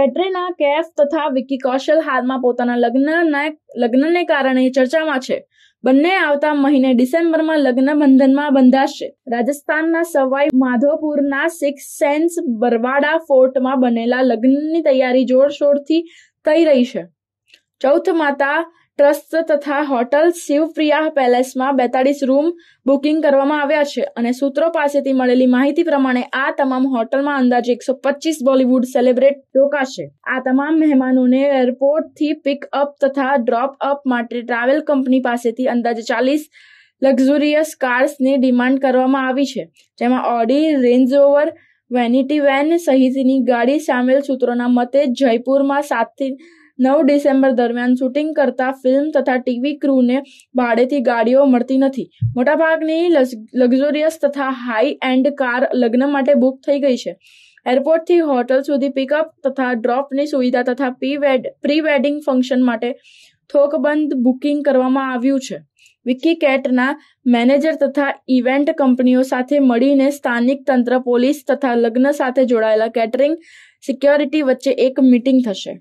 પેટ્રેના કેફ તથા વિકી કૌશલ હાલમાં પોતાના લગ્નના લગ્નને કારણે ચર્ચામાં છે બંને આવતા મહિને ડિસેમ્બરમાં લગ્ન બંધનમાં બંધાશે રાજસ્થાનના સવાઈ માધોપુરના સિક્સ સેન્સ બરવાડા ફોર્ટમાં બનેલા લગ્નની તૈયારી જોરશોરથી થઈ રહી છે ચૌથ માતા ટ્રસ્ટ તથા હોટલ શિવપ્રિયા પેલેસમાં બેતાળીસ રૂમ બુકિંગ કરવામાં આવ્યા છે અને સૂત્રો પાસેથી મળેલી માહિતી પ્રમાણે આ તમામ હોટલમાં અંદાજે એકસો પચીસ બોલીવુડ સેલિબ્રેટ રોકાશે આ તમામ મહેમાનોને એરપોર્ટથી પિક અપ તથા ડ્રોપ અપ માટે ટ્રાવેલ કંપની પાસેથી અંદાજે ચાલીસ લક્ઝુરિયસ કાર્સની ડિમાન્ડ કરવામાં આવી છે જેમાં Audi Range Rover vanity van સહિતની ગાડી સામેલ સૂત્રોના મતે જયપુરમાં સાતથી નવ ડિસેમ્બર દરમિયાન શૂટિંગ કરતા ફિલ્મ તથા ટીવી ક્રૂને ભાડેથી ગાડીઓ મળતી નથી મોટાભાગની લક્ઝુરિયસ તથા હાઈ એન્ડ કાર લગ્ન માટે બુક થઈ ગઈ છે એરપોર્ટથી હોટલ સુધી પિકઅપ તથા ડ્રોપની સુવિધા તથા પ્રી વેડિંગ ફંક્શન માટે થોકબંધ બુકિંગ કરવામાં આવ્યું છે વિકી કેટના મેનેજર તથા ઇવેન્ટ કંપનીઓ સાથે મળીને સ્થાનિક તંત્ર પોલીસ તથા લગ્ન સાથે જોડાયેલા કેટરિંગ સિક્યોરિટી વચ્ચે એક મિટિંગ થશે